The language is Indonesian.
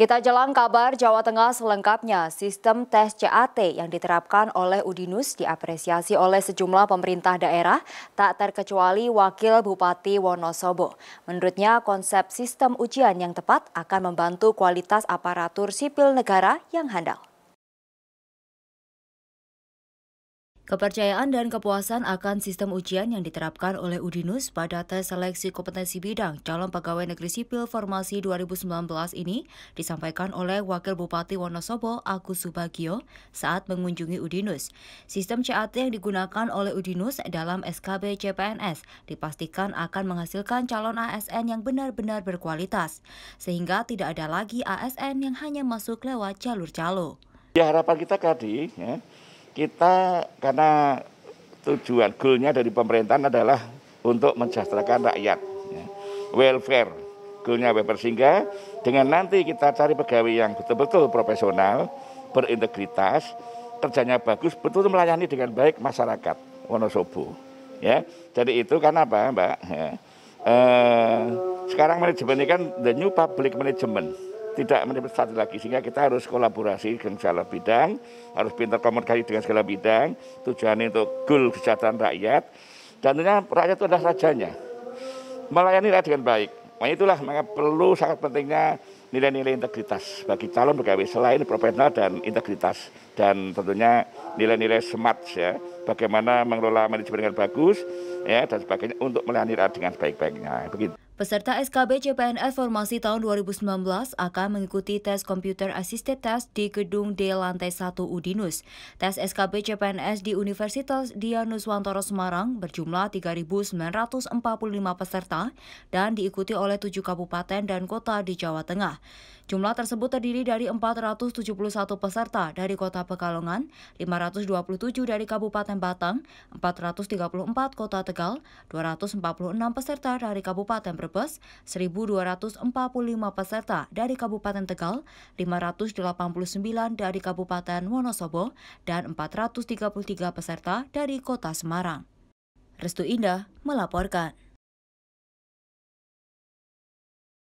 Kita jelang kabar Jawa Tengah selengkapnya, sistem tes CAT yang diterapkan oleh Udinus diapresiasi oleh sejumlah pemerintah daerah, tak terkecuali Wakil Bupati Wonosobo. Menurutnya konsep sistem ujian yang tepat akan membantu kualitas aparatur sipil negara yang handal. Kepercayaan dan kepuasan akan sistem ujian yang diterapkan oleh Udinus pada tes seleksi kompetensi bidang calon pegawai negeri sipil formasi 2019 ini disampaikan oleh Wakil Bupati Wonosobo Agus Subagio saat mengunjungi Udinus. Sistem CAT yang digunakan oleh Udinus dalam SKB CPNS dipastikan akan menghasilkan calon ASN yang benar-benar berkualitas, sehingga tidak ada lagi ASN yang hanya masuk lewat jalur calo. Ya harapan kita tadi, ya, kita karena tujuan goalnya dari pemerintahan adalah untuk mensejahterakan rakyat, ya. welfare, goalnya welfare sehingga dengan nanti kita cari pegawai yang betul-betul profesional, berintegritas, kerjanya bagus, betul melayani dengan baik masyarakat Wonosobo, ya. Jadi itu karena apa, Mbak? Ya. Eh, sekarang manajemen ini kan the new public management tidak satu lagi sehingga kita harus kolaborasi dengan segala bidang harus pintar komunikasi dengan segala bidang tujuannya untuk goal kesejahteraan rakyat dan tentunya rakyat itu adalah rajanya melayani rakyat dengan baik makanya nah, itulah maka perlu sangat pentingnya nilai-nilai integritas bagi calon pegawai selain profesional dan integritas dan tentunya nilai-nilai smart ya bagaimana mengelola manajemen dengan bagus ya dan sebagainya untuk melayani rakyat dengan sebaik-baiknya. Begitu. Peserta SKB CPNS formasi tahun 2019 akan mengikuti tes komputer assisted test di gedung D lantai 1 Udinus. Tes SKB CPNS di Universitas Dianuswantoro Semarang berjumlah 3.945 peserta dan diikuti oleh tujuh kabupaten dan kota di Jawa Tengah. Jumlah tersebut terdiri dari 471 peserta dari Kota Pekalongan, 527 dari Kabupaten Batang, 434 Kota Tegal, 246 peserta dari Kabupaten Brebes, 1245 peserta dari Kabupaten Tegal, 589 dari Kabupaten Wonosobo, dan 433 peserta dari Kota Semarang. Restu Indah melaporkan.